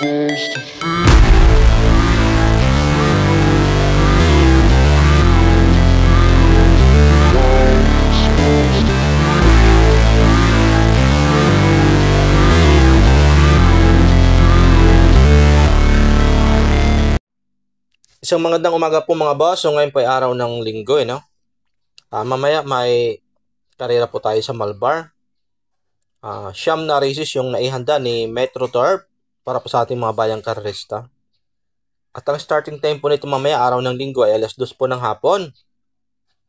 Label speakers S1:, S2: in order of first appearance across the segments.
S1: supposed to Isang magandang umaga po mga boss. So ngayon po ay araw ng linggo eh, no? Uh, mamaya may karera po tayo sa Malbar. Uh, siyam na races yung naihanda ni Metro Torp para po sa ating mga bayang karerista. At ang starting time po nito mamaya araw ng linggo ay alas 2 po ng hapon.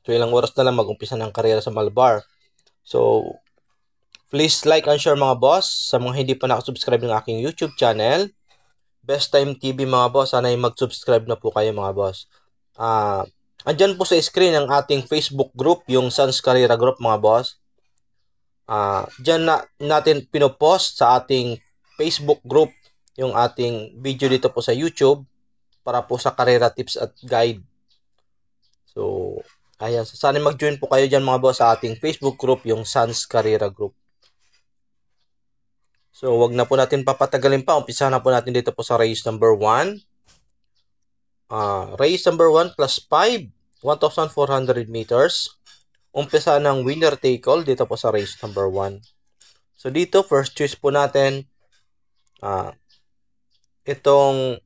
S1: So ilang oras na lang mag-umpisa ng karera sa Malbar. So please like and share mga boss sa mga hindi pa nakasubscribe ng aking YouTube channel. Best Time TV mga boss, sana ay mag-subscribe na po kayo mga boss. Ah, uh, andyan po sa screen ang ating Facebook group, yung Sans Karera Group mga boss. Ah, uh, diyan na natin pinopost sa ating Facebook group yung ating video dito po sa YouTube para po sa karera tips at guide. So, ayan. Sana mag-join po kayo dyan mga boss sa ating Facebook group, yung Sans Karera Group. So, wag na po natin papatagalin pa. Umpisa na po natin dito po sa race number 1. Uh, ah, race number 1 plus 5, 1,400 meters. Umpisa ng winner take all dito po sa race number 1. So, dito, first choice po natin, uh, itong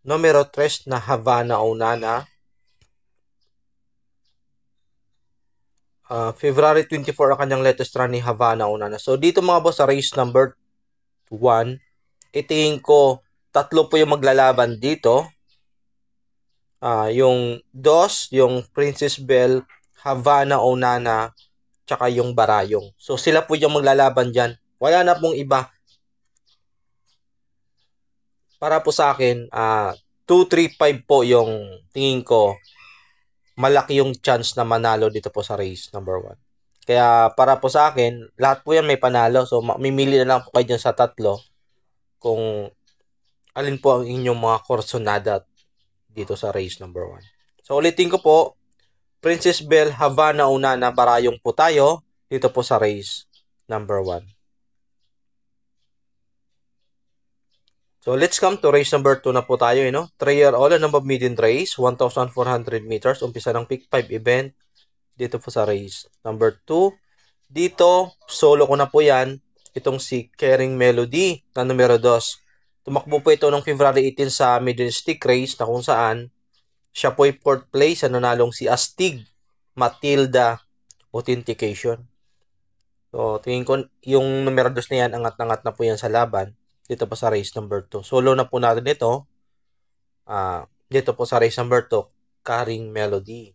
S1: numero 3 na Havana Onana. Uh, ah, February 24 ang kanyang latest run ni Havana Onana. So dito mga boss sa race number 1, itingin ko tatlo po yung maglalaban dito. Uh, yung Dos, yung Princess Belle, Havana Onana, tsaka yung Barayong. So sila po yung maglalaban dyan. Wala na pong iba para po sa akin, uh, ah, 2-3-5 po yung tingin ko malaki yung chance na manalo dito po sa race number 1. Kaya para po sa akin, lahat po yan may panalo. So mamimili na lang po kayo dyan sa tatlo kung alin po ang inyong mga korsonada dito sa race number 1. So ulitin ko po, Princess Belle Havana una Unana Barayong po tayo dito po sa race number 1. So let's come to race number 2 na po tayo, you know. 3 year old number median race, 1,400 meters, umpisa ng pick 5 event dito po sa race. Number 2, dito solo ko na po 'yan, itong si Caring Melody na numero 2. Tumakbo po ito noong February 18 sa median Stick Race na kung saan siya po ay 4 place sa nanalong si Astig Matilda Authentication. So, tingin ko yung numero 2 na yan, angat-angat na po yan sa laban dito po sa race number 2. Solo na po natin ito. Uh, dito po sa race number 2, carrying melody.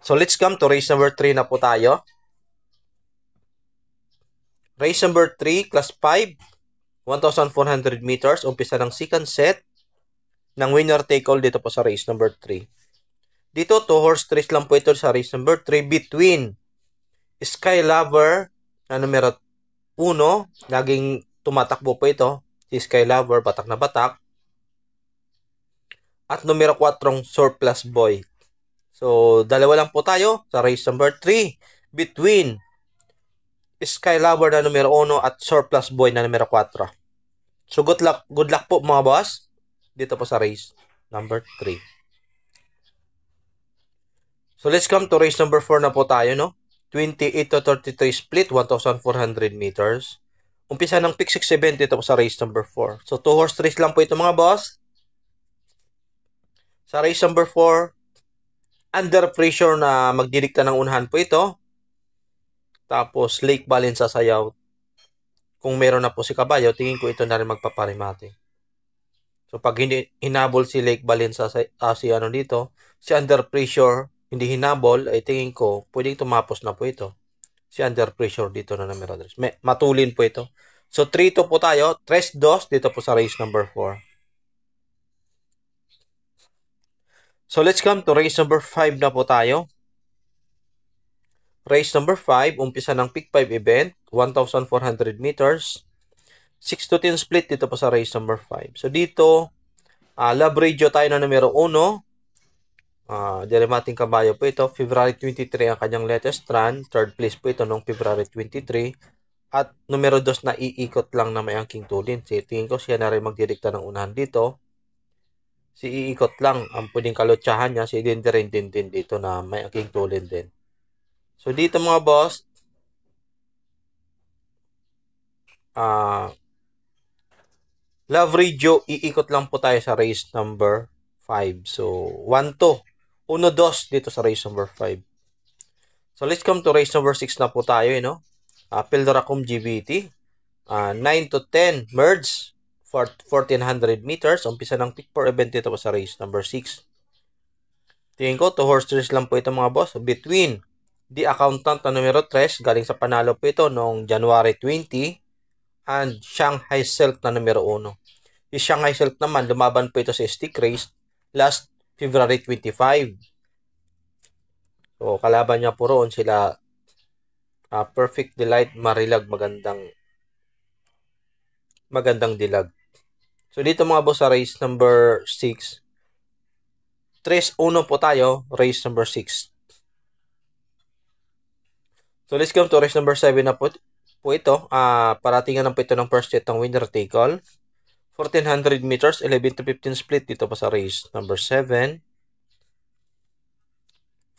S1: So let's come to race number 3 na po tayo. Race number 3, class 5, 1,400 meters, umpisa ng second set ng winner take all dito po sa race number 3. Dito, 2 horse race lang po ito sa race number 3 between Sky Lover na numero Uno, laging tumatakbo po ito, si Skylover, batak na batak. At numero 4, Surplus Boy. So, dalawa lang po tayo sa race number 3 between Skylover na numero 1 at Surplus Boy na numero 4. So, good luck, good luck po mga boss dito po sa race number 3. So, let's come to race number 4 na po tayo, no? 28 to 33 split, 1,400 meters. Umpisa ng pick 670 tapos sa race number 4. So, 2 horse race lang po ito mga boss. Sa race number 4, under pressure na magdidikta ng unahan po ito. Tapos, Lake Balin sasayaw. Kung meron na po si Kabayo, tingin ko ito na rin magpaparimate. So, pag hindi hinabol si Lake Balin sa uh, si ano dito, si under pressure, hindi hinabol, ay tingin ko, pwedeng tumapos na po ito. Si under pressure dito na numero 3. May, matulin po ito. So, 3-2 po tayo. 3-2 dito po sa race number 4. So, let's come to race number 5 na po tayo. Race number 5, umpisa ng pick 5 event, 1,400 meters. 6 to 10 split dito po sa race number 5. So, dito, uh, Labrador tayo na numero 1. Uh, ah, Deremating Kabayo po ito, February 23 ang kanyang latest run. Third place po ito noong February 23. At numero 2 na iikot lang na may ang King Tulin. Si tingin ko siya na rin magdidikta ng unahan dito. Si iikot lang ang pwedeng kalutsahan niya. Si Dindi din din dito na may ang King Tulin din. So dito mga boss, uh, Love Radio, iikot lang po tayo sa race number 5. So, 1-2. Uno, dos dito sa race number 5. So, let's come to race number 6 na po tayo, you eh, know. Uh, ah, Pildaracum GBT. Uh, ah, 9 to 10 merge for 1400 meters. Umpisa ng pick for event dito po sa race number 6. Tingin ko, to horse race lang po ito mga boss. Between the accountant na numero 3, galing sa panalo po ito noong January 20, and Shanghai Silk na numero 1. Si Shanghai Silk naman, lumaban po ito sa stick race last February 25. So, kalaban niya po roon sila uh, Perfect Delight Marilag magandang magandang dilag. So, dito mga boss sa race number 6. 3-1 po tayo, race number 6. So, let's come to race number 7 na po, po ito. Uh, ah, paratingan ng po ito ng first set ng winner take all. 1400 meters, 11 to 15 split dito pa sa race number 7.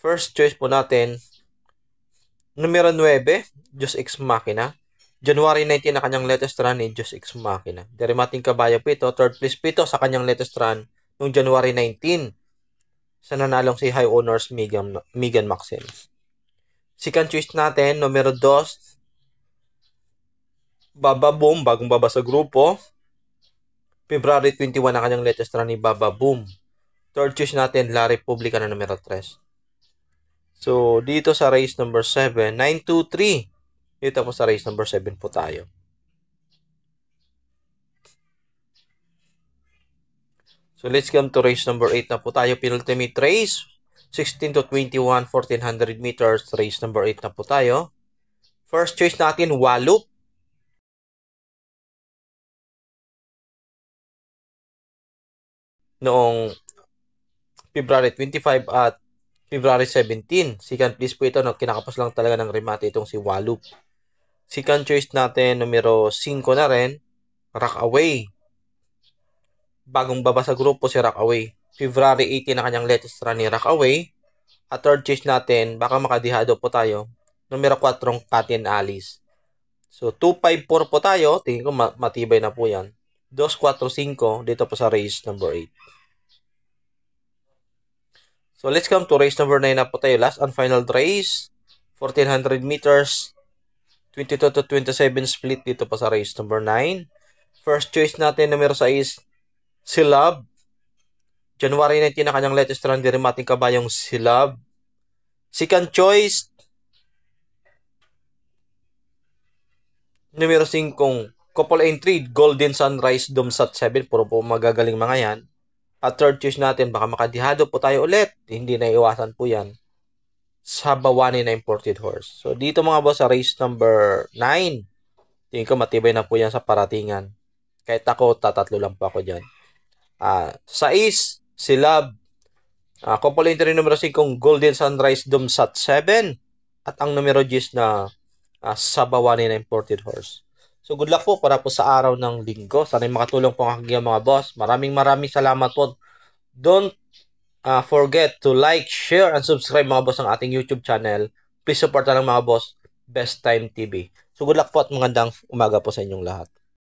S1: First choice po natin, numero 9, Diyos Ex Machina. January 19 na kanyang latest run ni Diyos Ex Machina. Derimating kabayo po ito, third place po ito sa kanyang latest run noong January 19 sa nanalong si High Honors Megan, Megan Maxim. Second choice natin, numero 2, Baba Boom, bagong baba sa grupo. February 21 ang kanyang latest run ni Baba Boom. Third choice natin, La Republica na numero 3. So, dito sa race number 7, 923. Dito po sa race number 7 po tayo. So, let's come to race number 8 na po tayo. Penultimate race. 16 to 21, 1400 meters. Race number 8 na po tayo. First choice natin, Walup. noong February 25 at February 17. Second please po ito. No? Kinakapos lang talaga ng remate itong si Walup. Second choice natin, numero 5 na rin, Rockaway. Bagong baba sa grupo si Rockaway. February 18 na kanyang latest run ni Rockaway. At third choice natin, baka makadihado po tayo, numero 4, Katin Alice. So, 2-5-4 po tayo. Tingin ko matibay na po yan. 245 dito po sa race number 8. So, let's come to race number 9 na po tayo. Last and final race. 1400 meters. 22 to 27 split dito po sa race number 9. First choice natin, numero 6, si Love. January 19 na kanyang latest run, dirimating kabayong Love. Second choice, numero 5, Couple and Trade, Golden Sunrise, Domsat 7. Puro po magagaling mga yan. At third choice natin, baka makadihado po tayo ulit. Hindi na iwasan po yan. Sa Bawani na imported horse. So, dito mga boss, sa race number 9. Tingin ko matibay na po yan sa paratingan. Kahit ako, tatatlo lang po ako dyan. Uh, sa is, si Love. Uh, couple entry numero 5, Golden Sunrise, Domsat 7. At ang numero 10 na uh, ah, Sabawani na imported horse. So good luck po para po sa araw ng linggo. Sana makatulong po ang mga boss. Maraming maraming salamat po. Don't uh, forget to like, share, and subscribe mga boss ng ating YouTube channel. Please support ng mga boss. Best Time TV. So good luck po at magandang umaga po sa inyong lahat.